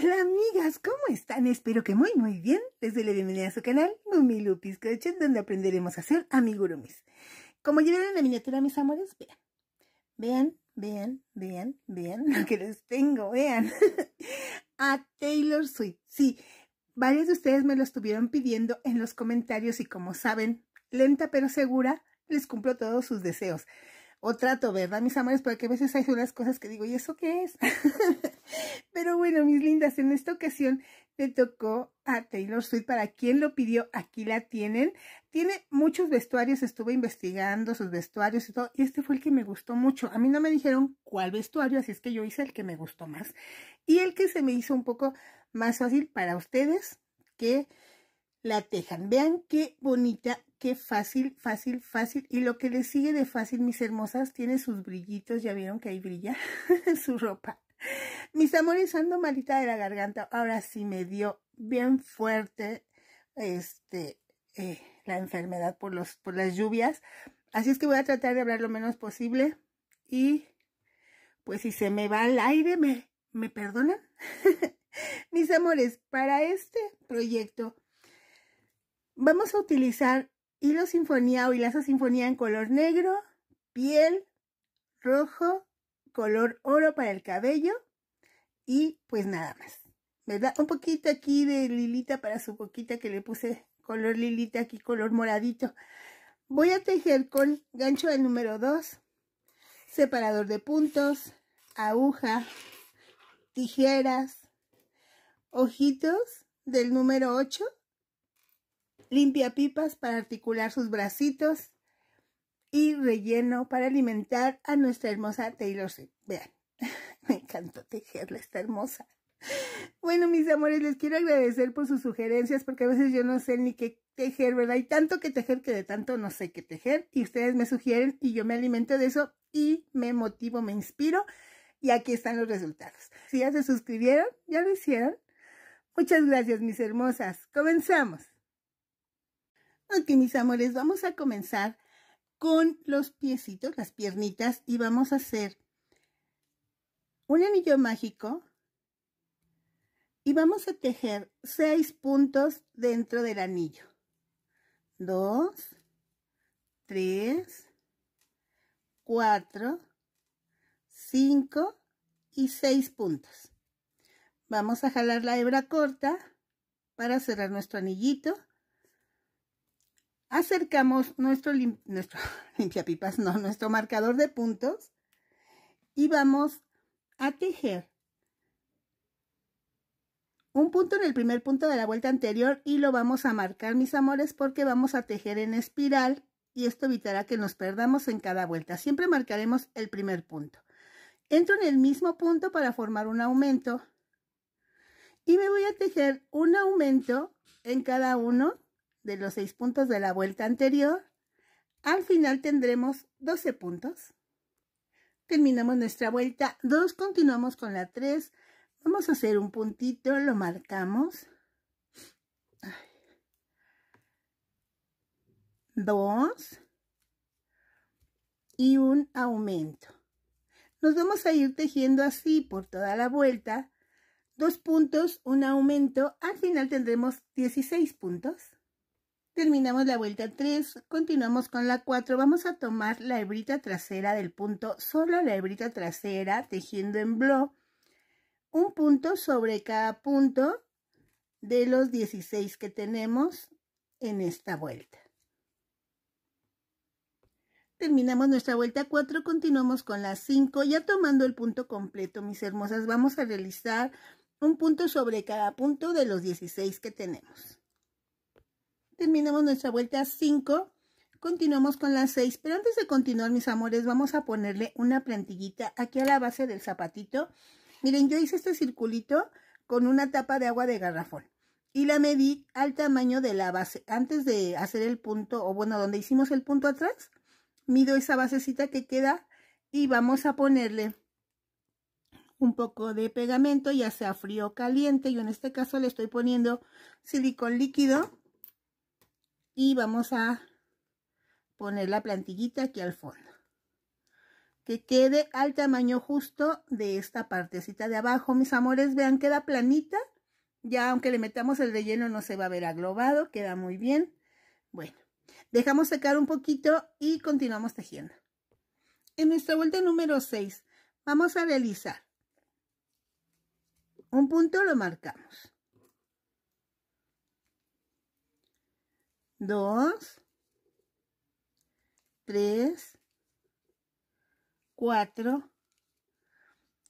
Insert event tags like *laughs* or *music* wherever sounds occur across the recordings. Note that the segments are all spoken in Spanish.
Hola amigas, ¿cómo están? Espero que muy muy bien. Les doy la bienvenida a su canal Lupis Crochet, donde aprenderemos a hacer amigurumis. Como ya vieron en la miniatura, mis amores, vean. Vean, vean, vean, vean *laughs* lo que les tengo, vean. *laughs* a Taylor Swift. Sí, varios de ustedes me lo estuvieron pidiendo en los comentarios y como saben, lenta pero segura, les cumplo todos sus deseos o trato, ¿verdad, mis amores? Porque a veces hay unas cosas que digo, ¿y eso qué es? *laughs* Pero bueno, mis lindas, en esta ocasión le tocó a Taylor Swift. Para quien lo pidió, aquí la tienen. Tiene muchos vestuarios, estuve investigando sus vestuarios y todo, y este fue el que me gustó mucho. A mí no me dijeron cuál vestuario, así es que yo hice el que me gustó más. Y el que se me hizo un poco más fácil para ustedes, que la tejan. Vean qué bonita, qué fácil, fácil, fácil. Y lo que le sigue de fácil, mis hermosas, tiene sus brillitos. Ya vieron que ahí brilla *laughs* su ropa. Mis amores, ando malita de la garganta. Ahora sí me dio bien fuerte este, eh, la enfermedad por, los, por las lluvias. Así es que voy a tratar de hablar lo menos posible. Y pues si se me va al aire, ¿me, me perdonan? *laughs* mis amores, para este proyecto Vamos a utilizar hilo sinfonía o hilaza sinfonía en color negro, piel, rojo, color oro para el cabello y pues nada más. ¿Verdad? Un poquito aquí de lilita para su poquita que le puse color lilita aquí, color moradito. Voy a tejer con gancho del número 2, separador de puntos, aguja, tijeras, ojitos del número 8 limpia pipas para articular sus bracitos y relleno para alimentar a nuestra hermosa Taylor Swift. Vean, *laughs* me encantó tejerla, está hermosa. Bueno, mis amores, les quiero agradecer por sus sugerencias porque a veces yo no sé ni qué tejer, ¿verdad? Hay tanto que tejer que de tanto no sé qué tejer y ustedes me sugieren y yo me alimento de eso y me motivo, me inspiro y aquí están los resultados. Si ya se suscribieron, ya lo hicieron. Muchas gracias, mis hermosas. Comenzamos. Ok, mis amores, vamos a comenzar con los piecitos, las piernitas, y vamos a hacer un anillo mágico y vamos a tejer seis puntos dentro del anillo. Dos, tres, cuatro, cinco y seis puntos. Vamos a jalar la hebra corta para cerrar nuestro anillito acercamos nuestro, *laughs* limpiapipas, no, nuestro marcador de puntos y vamos a tejer un punto en el primer punto de la vuelta anterior y lo vamos a marcar, mis amores, porque vamos a tejer en espiral y esto evitará que nos perdamos en cada vuelta. Siempre marcaremos el primer punto. Entro en el mismo punto para formar un aumento y me voy a tejer un aumento en cada uno de los seis puntos de la vuelta anterior, al final tendremos 12 puntos. Terminamos nuestra vuelta 2, continuamos con la 3. Vamos a hacer un puntito, lo marcamos. 2 y un aumento. Nos vamos a ir tejiendo así por toda la vuelta. Dos puntos, un aumento. Al final tendremos 16 puntos. Terminamos la vuelta 3, continuamos con la 4. Vamos a tomar la hebrita trasera del punto, solo la hebrita trasera, tejiendo en blo, un punto sobre cada punto de los 16 que tenemos en esta vuelta. Terminamos nuestra vuelta 4, continuamos con la 5, ya tomando el punto completo, mis hermosas, vamos a realizar un punto sobre cada punto de los 16 que tenemos. Terminamos nuestra vuelta 5. Continuamos con las 6, pero antes de continuar, mis amores, vamos a ponerle una plantillita aquí a la base del zapatito. Miren, yo hice este circulito con una tapa de agua de garrafón y la medí al tamaño de la base. Antes de hacer el punto, o bueno, donde hicimos el punto atrás, mido esa basecita que queda y vamos a ponerle un poco de pegamento, ya sea frío o caliente. Yo en este caso le estoy poniendo silicón líquido y vamos a poner la plantillita aquí al fondo que quede al tamaño justo de esta partecita de abajo mis amores vean queda planita ya aunque le metamos el relleno no se va a ver aglobado queda muy bien bueno dejamos secar un poquito y continuamos tejiendo en nuestra vuelta número 6 vamos a realizar un punto lo marcamos Dos, tres, cuatro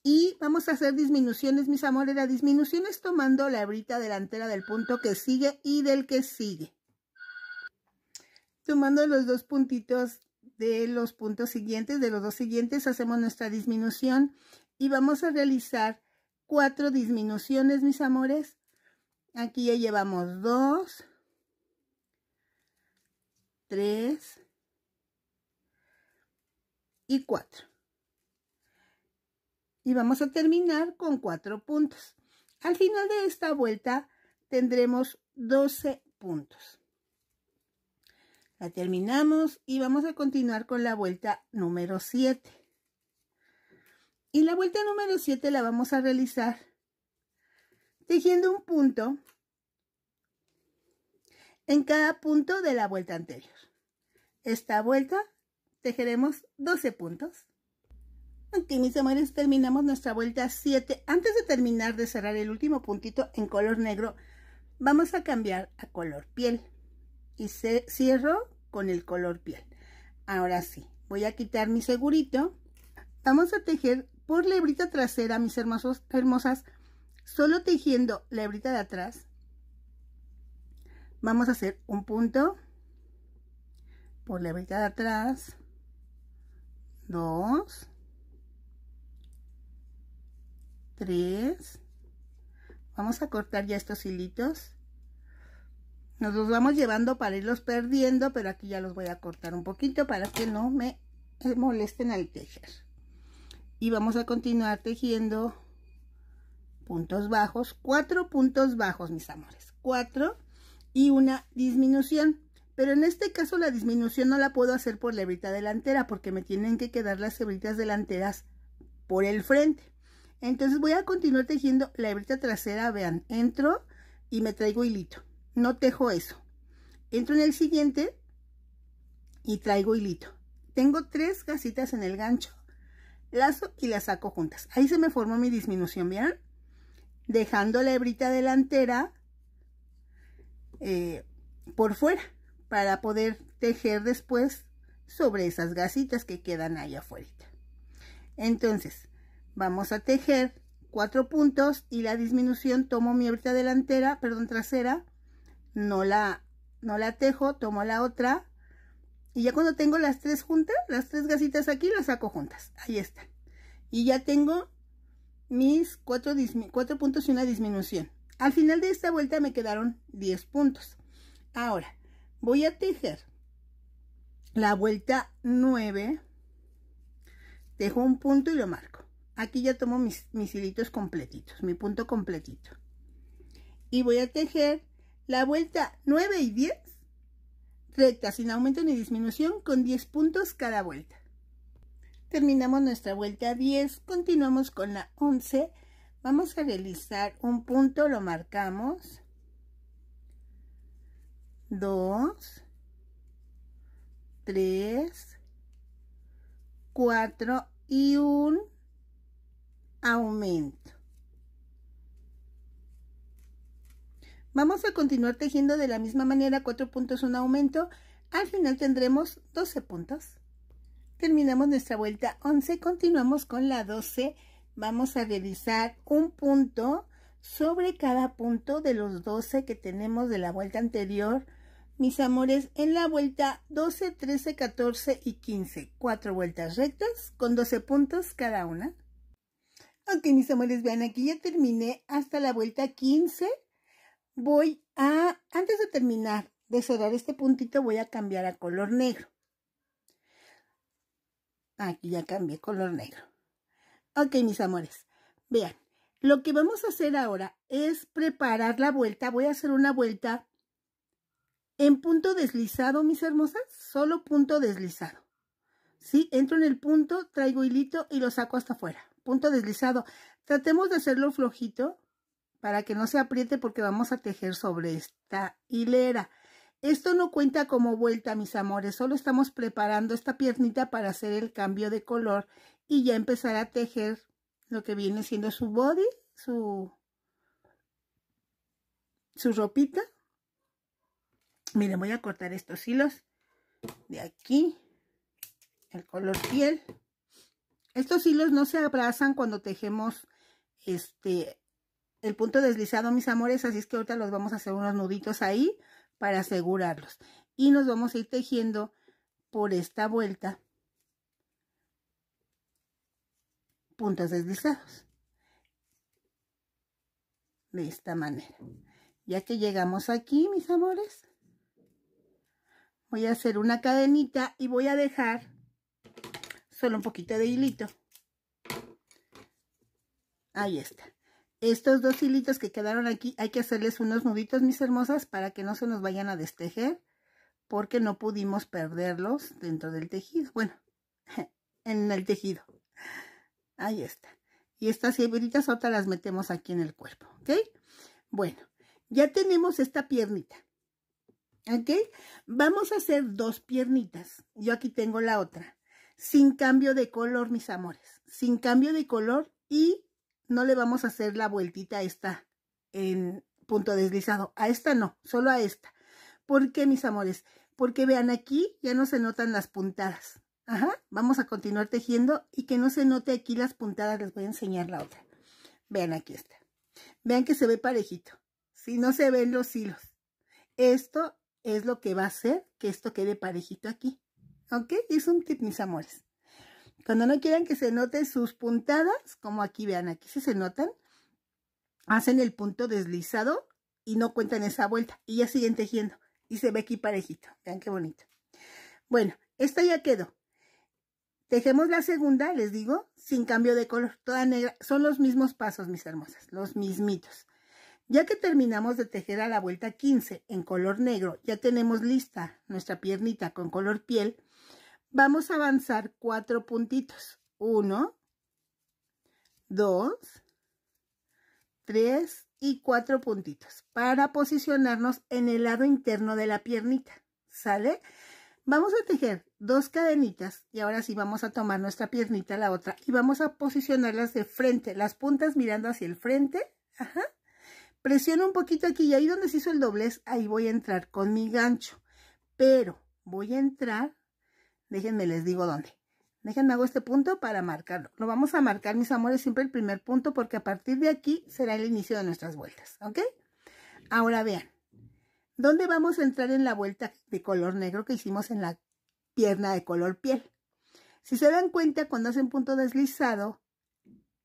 Y vamos a hacer disminuciones, mis amores. La disminución es tomando la hebrita delantera del punto que sigue y del que sigue. Tomando los dos puntitos de los puntos siguientes, de los dos siguientes, hacemos nuestra disminución. Y vamos a realizar cuatro disminuciones, mis amores. Aquí ya llevamos dos, 3 y 4. Y vamos a terminar con 4 puntos. Al final de esta vuelta tendremos 12 puntos. La terminamos y vamos a continuar con la vuelta número 7. Y la vuelta número 7 la vamos a realizar tejiendo un punto en cada punto de la vuelta anterior. Esta vuelta tejeremos 12 puntos. Aquí mis amores, terminamos nuestra vuelta 7. Antes de terminar de cerrar el último puntito en color negro, vamos a cambiar a color piel. Y cierro con el color piel. Ahora sí, voy a quitar mi segurito. Vamos a tejer por la hebrita trasera, mis hermosos, hermosas, solo tejiendo la hebrita de atrás vamos a hacer un punto por la vuelta de atrás dos tres vamos a cortar ya estos hilitos nos los vamos llevando para irlos perdiendo pero aquí ya los voy a cortar un poquito para que no me molesten al tejer y vamos a continuar tejiendo puntos bajos cuatro puntos bajos mis amores cuatro y una disminución. Pero en este caso la disminución no la puedo hacer por la hebrita delantera porque me tienen que quedar las hebritas delanteras por el frente. Entonces voy a continuar tejiendo la hebrita trasera, vean, entro y me traigo hilito. No tejo eso. Entro en el siguiente y traigo hilito. Tengo tres casitas en el gancho, lazo y las saco juntas. Ahí se me formó mi disminución, vean, Dejando la hebrita delantera, eh, por fuera para poder tejer después sobre esas gasitas que quedan ahí afuera. Entonces, vamos a tejer cuatro puntos y la disminución tomo mi hebra delantera, perdón, trasera, no la, no la tejo, tomo la otra y ya cuando tengo las tres juntas, las tres gasitas aquí, las saco juntas. Ahí está. Y ya tengo mis cuatro, cuatro puntos y una disminución. Al final de esta vuelta me quedaron 10 puntos. Ahora, voy a tejer la vuelta 9. Dejo un punto y lo marco. Aquí ya tomo mis, mis hilitos completitos, mi punto completito. Y voy a tejer la vuelta 9 y 10 recta sin aumento ni disminución con 10 puntos cada vuelta. Terminamos nuestra vuelta 10, continuamos con la 11 vamos a realizar un punto, lo marcamos, dos, tres, cuatro y un aumento. Vamos a continuar tejiendo de la misma manera, cuatro puntos, un aumento. Al final tendremos 12 puntos. Terminamos nuestra vuelta 11, continuamos con la 12 vamos a realizar un punto sobre cada punto de los 12 que tenemos de la vuelta anterior. Mis amores, en la vuelta 12, 13, 14 y 15, cuatro vueltas rectas con 12 puntos cada una. Ok, mis amores, vean, aquí ya terminé hasta la vuelta 15. Voy a, antes de terminar de cerrar este puntito, voy a cambiar a color negro. Aquí ya cambié color negro. Ok, mis amores, vean, lo que vamos a hacer ahora es preparar la vuelta. Voy a hacer una vuelta en punto deslizado, mis hermosas, solo punto deslizado. ¿Sí? Entro en el punto, traigo hilito y lo saco hasta afuera. Punto deslizado. Tratemos de hacerlo flojito para que no se apriete porque vamos a tejer sobre esta hilera. Esto no cuenta como vuelta, mis amores, solo estamos preparando esta piernita para hacer el cambio de color y ya empezar a tejer lo que viene siendo su body, su, su ropita. Miren, voy a cortar estos hilos de aquí, el color piel. Estos hilos no se abrazan cuando tejemos este el punto deslizado, mis amores, así es que ahorita los vamos a hacer unos nuditos ahí para asegurarlos. Y nos vamos a ir tejiendo por esta vuelta puntos deslizados. De esta manera. Ya que llegamos aquí, mis amores, voy a hacer una cadenita y voy a dejar solo un poquito de hilito. Ahí está estos dos hilitos que quedaron aquí hay que hacerles unos nuditos, mis hermosas, para que no se nos vayan a destejer, porque no pudimos perderlos dentro del tejido. Bueno, *laughs* en el tejido. Ahí está. Y estas hebritas otras las metemos aquí en el cuerpo, ¿ok? Bueno, ya tenemos esta piernita, ¿ok? Vamos a hacer dos piernitas. Yo aquí tengo la otra. Sin cambio de color, mis amores. Sin cambio de color y no le vamos a hacer la vueltita a esta en punto deslizado. A esta no, solo a esta. ¿Por qué, mis amores? Porque vean aquí, ya no se notan las puntadas. Ajá, vamos a continuar tejiendo y que no se note aquí las puntadas, les voy a enseñar la otra. Vean aquí está. Vean que se ve parejito. Si no se ven los hilos. Esto es lo que va a hacer que esto quede parejito aquí. ¿Ok? Es un tip, mis amores. Cuando no quieran que se noten sus puntadas, como aquí vean, aquí si se notan, hacen el punto deslizado y no cuentan esa vuelta. Y ya siguen tejiendo. Y se ve aquí parejito. Vean qué bonito. Bueno, esta ya quedó. Tejemos la segunda, les digo, sin cambio de color, toda negra. Son los mismos pasos, mis hermosas, los mismitos. Ya que terminamos de tejer a la vuelta 15 en color negro, ya tenemos lista nuestra piernita con color piel Vamos a avanzar cuatro puntitos. Uno, dos, tres y cuatro puntitos para posicionarnos en el lado interno de la piernita. ¿Sale? Vamos a tejer dos cadenitas y ahora sí vamos a tomar nuestra piernita, la otra, y vamos a posicionarlas de frente, las puntas mirando hacia el frente. Ajá. Presiono un poquito aquí y ahí donde se hizo el doblez, ahí voy a entrar con mi gancho. Pero voy a entrar Déjenme les digo dónde. Déjenme hago este punto para marcarlo. Lo vamos a marcar, mis amores, siempre el primer punto porque a partir de aquí será el inicio de nuestras vueltas, ¿ok? Ahora vean, ¿dónde vamos a entrar en la vuelta de color negro que hicimos en la pierna de color piel? Si se dan cuenta, cuando hacen punto deslizado,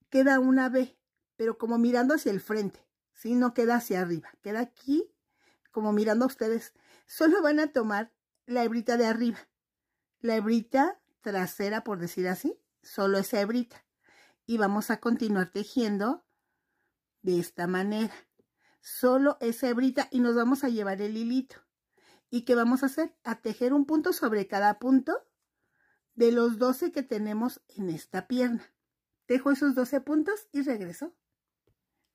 queda una B, pero como mirando hacia el frente, ¿sí? No queda hacia arriba, queda aquí, como mirando a ustedes. Solo van a tomar la hebrita de arriba la hebrita trasera, por decir así, solo esa hebrita. Y vamos a continuar tejiendo de esta manera. Solo esa hebrita y nos vamos a llevar el hilito. ¿Y qué vamos a hacer? A tejer un punto sobre cada punto de los 12 que tenemos en esta pierna. Tejo esos 12 puntos y regreso.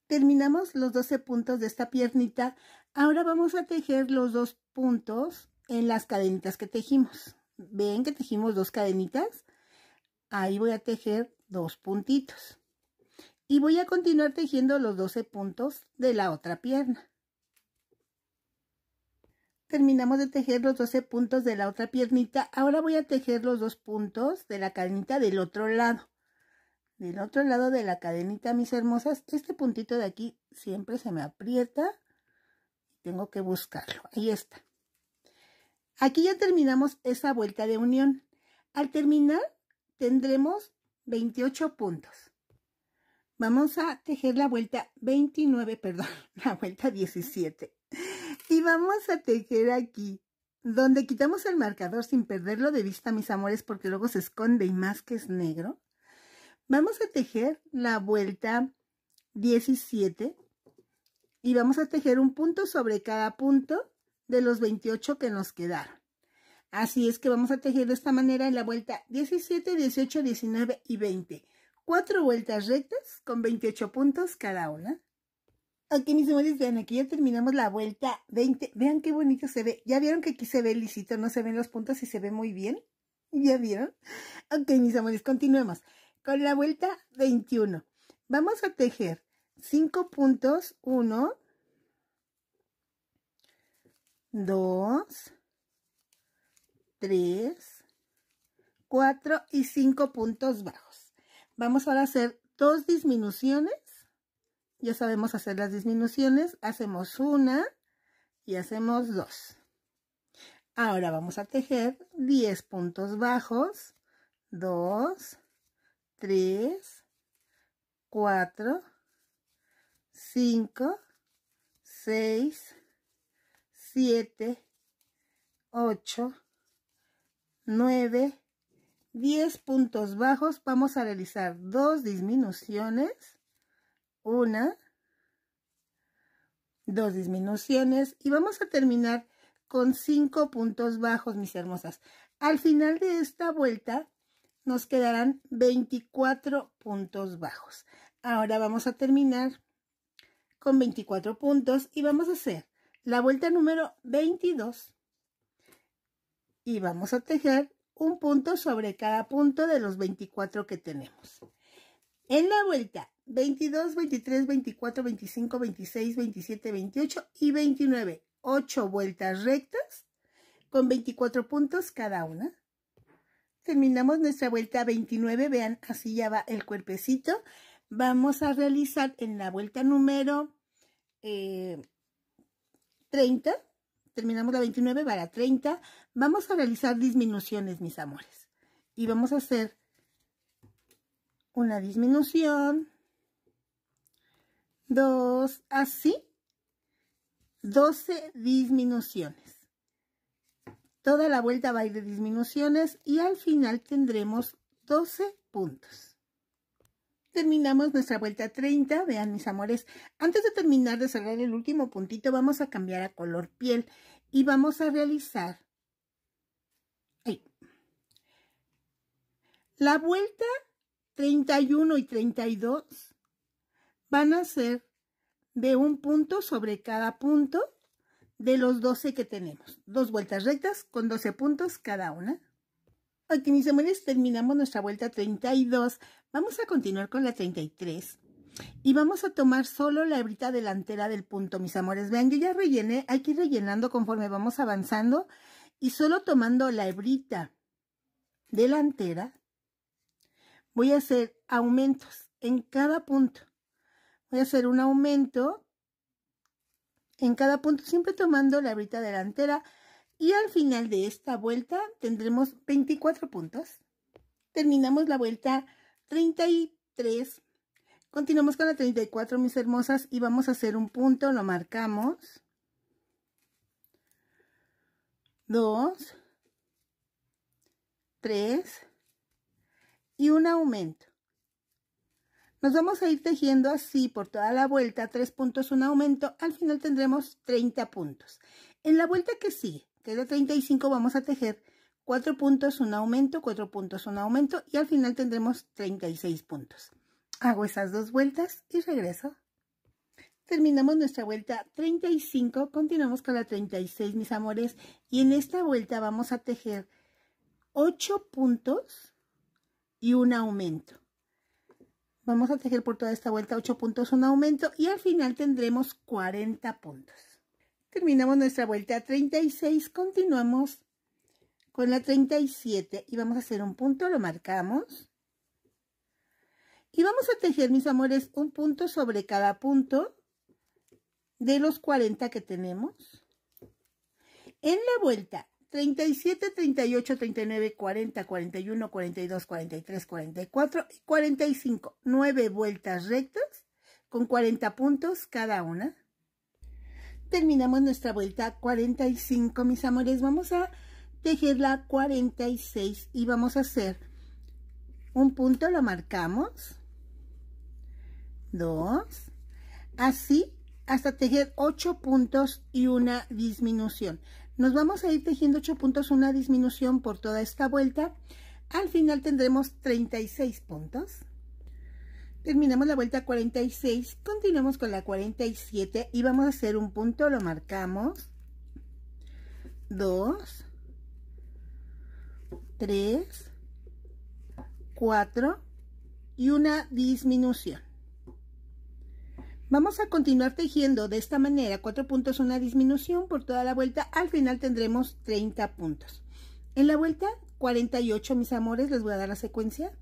Terminamos los 12 puntos de esta piernita. Ahora vamos a tejer los dos puntos en las cadenitas que tejimos ven que tejimos dos cadenitas ahí voy a tejer dos puntitos y voy a continuar tejiendo los 12 puntos de la otra pierna terminamos de tejer los 12 puntos de la otra piernita ahora voy a tejer los dos puntos de la cadenita del otro lado del otro lado de la cadenita mis hermosas este puntito de aquí siempre se me aprieta tengo que buscarlo ahí está Aquí ya terminamos esa vuelta de unión. Al terminar tendremos 28 puntos. Vamos a tejer la vuelta 29, perdón, *laughs* la vuelta 17. Y vamos a tejer aquí, donde quitamos el marcador sin perderlo de vista, mis amores, porque luego se esconde y más que es negro. Vamos a tejer la vuelta 17 y vamos a tejer un punto sobre cada punto de los 28 que nos quedaron. Así es que vamos a tejer de esta manera en la vuelta 17, 18, 19 y 20. Cuatro vueltas rectas con 28 puntos cada una. Aquí mis amores, vean, aquí ya terminamos la vuelta 20. Vean qué bonito se ve. Ya vieron que aquí se ve lisito, no se ven los puntos y se ve muy bien. ¿Ya vieron? Ok, mis amores, continuemos con la vuelta 21. Vamos a tejer 5 puntos, 1, 2, 3, 4 y 5 puntos bajos. Vamos a hacer dos disminuciones. Ya sabemos hacer las disminuciones. Hacemos una y hacemos dos. Ahora vamos a tejer 10 puntos bajos. 2, 3, 4, 5, 6, 7, 8, 9, 10 puntos bajos. Vamos a realizar dos disminuciones. Una, dos disminuciones. Y vamos a terminar con 5 puntos bajos, mis hermosas. Al final de esta vuelta nos quedarán 24 puntos bajos. Ahora vamos a terminar con 24 puntos y vamos a hacer la vuelta número 22 y vamos a tejer un punto sobre cada punto de los 24 que tenemos. En la vuelta 22, 23, 24, 25, 26, 27, 28 y 29, 8 vueltas rectas con 24 puntos cada una. Terminamos nuestra vuelta 29, vean, así ya va el cuerpecito. Vamos a realizar en la vuelta número eh, 30, terminamos la 29 para 30, vamos a realizar disminuciones, mis amores. Y vamos a hacer una disminución, dos, así, 12 disminuciones. Toda la vuelta va a ir de disminuciones y al final tendremos 12 puntos terminamos nuestra vuelta 30. Vean, mis amores, antes de terminar de cerrar el último puntito, vamos a cambiar a color piel y vamos a realizar la vuelta 31 y 32 van a ser de un punto sobre cada punto de los 12 que tenemos. Dos vueltas rectas con 12 puntos cada una. Ok, mis amores, terminamos nuestra vuelta 32. Vamos a continuar con la 33. Y vamos a tomar solo la hebrita delantera del punto, mis amores. Vean, yo ya rellené, aquí rellenando conforme vamos avanzando. Y solo tomando la hebrita delantera, voy a hacer aumentos en cada punto. Voy a hacer un aumento en cada punto, siempre tomando la hebrita delantera y al final de esta vuelta tendremos 24 puntos. Terminamos la vuelta 33. Continuamos con la 34, mis hermosas, y vamos a hacer un punto. Lo marcamos. 2, 3 y un aumento. Nos vamos a ir tejiendo así por toda la vuelta, Tres puntos, un aumento, al final tendremos 30 puntos. En la vuelta que sigue, Queda 35 vamos a tejer 4 puntos, un aumento, 4 puntos, un aumento y al final tendremos 36 puntos. Hago esas dos vueltas y regreso. Terminamos nuestra vuelta 35, continuamos con la 36 mis amores y en esta vuelta vamos a tejer 8 puntos y un aumento. Vamos a tejer por toda esta vuelta 8 puntos, un aumento y al final tendremos 40 puntos. Terminamos nuestra vuelta 36, continuamos con la 37 y vamos a hacer un punto, lo marcamos. Y vamos a tejer, mis amores, un punto sobre cada punto de los 40 que tenemos. En la vuelta 37, 38, 39, 40, 41, 42, 43, 44 y 45. 9 vueltas rectas con 40 puntos cada una terminamos nuestra vuelta 45 mis amores vamos a tejer la 46 y vamos a hacer un punto lo marcamos dos así hasta tejer 8 puntos y una disminución nos vamos a ir tejiendo 8 puntos una disminución por toda esta vuelta al final tendremos 36 puntos Terminamos la vuelta 46, continuamos con la 47 y vamos a hacer un punto, lo marcamos. 2, 3, 4 y una disminución. Vamos a continuar tejiendo de esta manera, 4 puntos, una disminución por toda la vuelta, al final tendremos 30 puntos. En la vuelta 48, mis amores, les voy a dar la secuencia.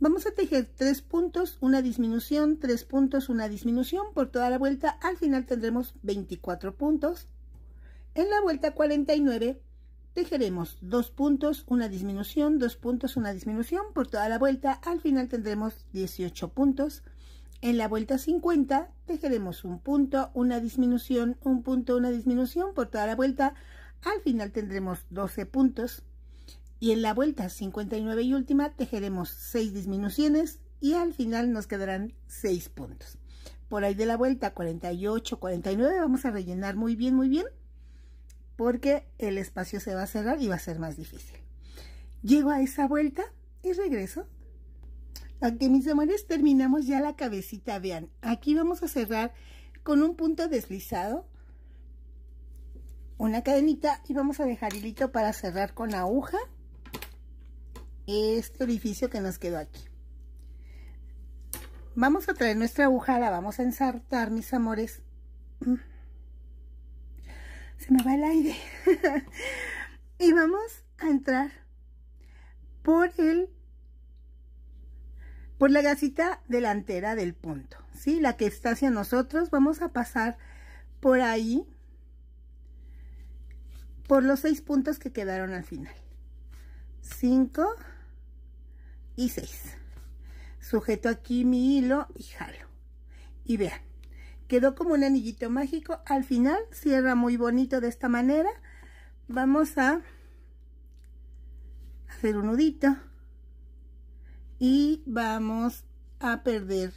Vamos a tejer tres puntos, una disminución, tres puntos, una disminución por toda la vuelta. Al final tendremos 24 puntos. En la vuelta 49 tejeremos dos puntos, una disminución, dos puntos, una disminución por toda la vuelta. Al final tendremos 18 puntos. En la vuelta 50 tejeremos un punto, una disminución, un punto, una disminución por toda la vuelta. Al final tendremos 12 puntos. Y en la vuelta 59 y última tejeremos 6 disminuciones y al final nos quedarán 6 puntos. Por ahí de la vuelta 48, 49 vamos a rellenar muy bien, muy bien, porque el espacio se va a cerrar y va a ser más difícil. Llego a esa vuelta y regreso. Aunque mis amores terminamos ya la cabecita, vean, aquí vamos a cerrar con un punto deslizado, una cadenita y vamos a dejar hilito para cerrar con aguja este orificio que nos quedó aquí. Vamos a traer nuestra aguja, vamos a ensartar, mis amores. *clears throat* Se me va el aire. *laughs* y vamos a entrar por el por la gasita delantera del punto, ¿sí? La que está hacia nosotros, vamos a pasar por ahí, por los seis puntos que quedaron al final. Cinco, y 6. Sujeto aquí mi hilo y jalo. Y vean, quedó como un anillito mágico. Al final cierra muy bonito de esta manera. Vamos a hacer un nudito. Y vamos a perder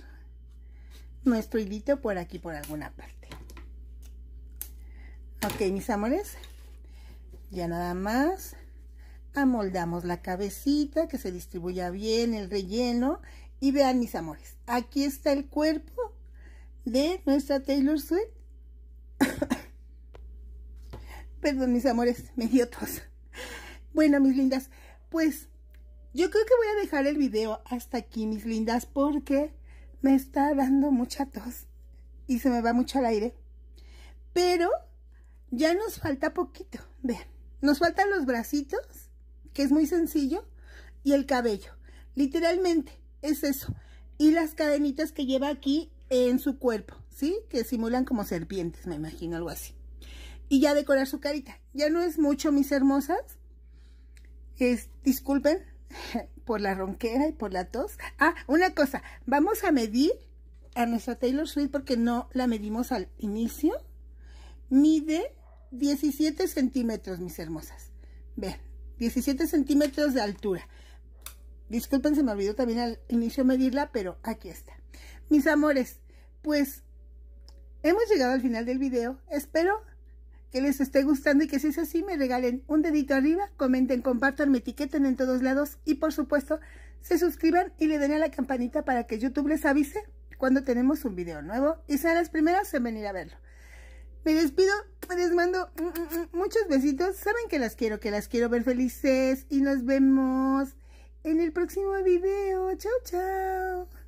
nuestro hilito por aquí, por alguna parte. Ok, mis amores. Ya nada más amoldamos la cabecita, que se distribuya bien el relleno. Y vean, mis amores, aquí está el cuerpo de nuestra Taylor Swift. *coughs* Perdón, mis amores, me dio tos. Bueno, mis lindas, pues yo creo que voy a dejar el video hasta aquí, mis lindas, porque me está dando mucha tos y se me va mucho al aire. Pero ya nos falta poquito, vean. Nos faltan los bracitos que es muy sencillo, y el cabello. Literalmente, es eso. Y las cadenitas que lleva aquí en su cuerpo, ¿sí? Que simulan como serpientes, me imagino, algo así. Y ya decorar su carita. Ya no es mucho, mis hermosas. Es, disculpen *laughs* por la ronquera y por la tos. Ah, una cosa. Vamos a medir a nuestra Taylor Swift porque no la medimos al inicio. Mide 17 centímetros, mis hermosas. Vean, 17 centímetros de altura. Disculpen, se me olvidó también al inicio medirla, pero aquí está. Mis amores, pues hemos llegado al final del video. Espero que les esté gustando y que si es así me regalen un dedito arriba, comenten, compartan, me etiqueten en todos lados y por supuesto se suscriban y le den a la campanita para que YouTube les avise cuando tenemos un video nuevo y sean las primeras en venir a verlo. Me despido, les mando mm, mm, mm. muchos besitos. Saben que las quiero, que las quiero ver felices. Y nos vemos en el próximo video. Chao, chao.